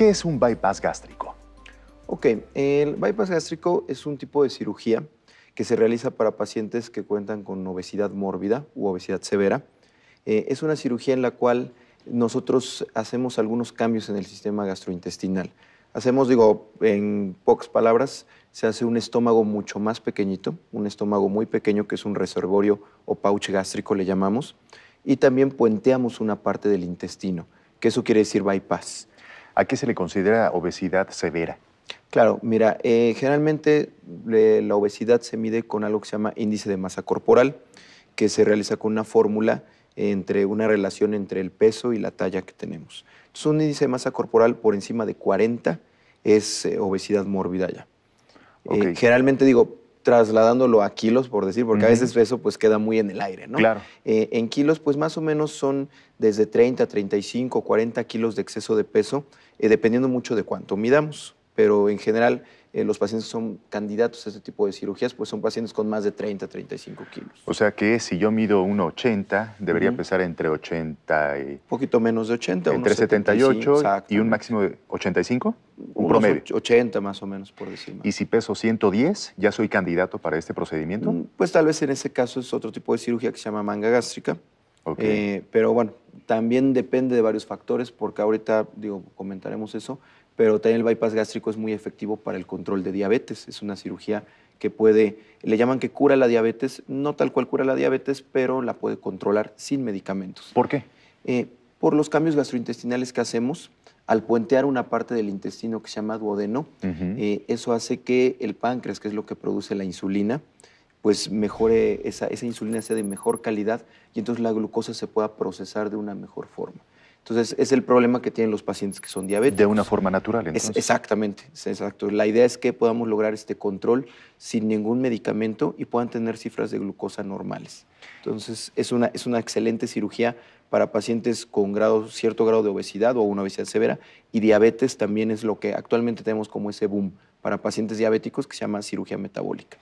¿Qué es un bypass gástrico? Ok, el bypass gástrico es un tipo de cirugía que se realiza para pacientes que cuentan con obesidad mórbida u obesidad severa. Eh, es una cirugía en la cual nosotros hacemos algunos cambios en el sistema gastrointestinal. Hacemos, digo, en pocas palabras, se hace un estómago mucho más pequeñito, un estómago muy pequeño que es un reservorio o pouch gástrico le llamamos, y también puenteamos una parte del intestino, que eso quiere decir bypass. ¿A qué se le considera obesidad severa? Claro, mira, eh, generalmente la obesidad se mide con algo que se llama índice de masa corporal, que se realiza con una fórmula entre una relación entre el peso y la talla que tenemos. Entonces, un índice de masa corporal por encima de 40 es eh, obesidad mórbida ya. Eh, generalmente digo, trasladándolo a kilos, por decir, porque a veces eso pues queda muy en el aire, ¿no? Claro. Eh, en kilos, pues más o menos son desde 30, 35, 40 kilos de exceso de peso, eh, dependiendo mucho de cuánto midamos. Pero en general, eh, los pacientes son candidatos a este tipo de cirugías, pues son pacientes con más de 30, 35 kilos. O sea que si yo mido 1,80, debería pesar entre 80 y... Un poquito menos de 80. Entre 78 y un máximo de 85 promedio. 80 más o menos por más. ¿Y si peso 110, ya soy candidato para este procedimiento? Mm, pues tal vez en ese caso es otro tipo de cirugía que se llama manga gástrica. Eh, pero bueno, también depende de varios factores, porque ahorita, digo, comentaremos eso, pero también el bypass gástrico es muy efectivo para el control de diabetes. Es una cirugía que puede, le llaman que cura la diabetes, no tal cual cura la diabetes, pero la puede controlar sin medicamentos. ¿Por qué? Eh, por los cambios gastrointestinales que hacemos al puentear una parte del intestino que se llama duodeno. Eh, eso hace que el páncreas, que es lo que produce la insulina, pues mejore, esa, insulina sea de mejor calidad y entonces la glucosa se pueda procesar de una mejor forma. Entonces, es el problema que tienen los pacientes que son diabéticos. De una forma natural, entonces. exactamente, exacto. La idea es que podamos lograr este control sin ningún medicamento y puedan tener cifras de glucosa normales. Entonces, es una, es una excelente cirugía para pacientes con cierto grado de obesidad o una obesidad severa y diabetes también es lo que actualmente tenemos como ese boom para pacientes diabéticos que se llama cirugía metabólica.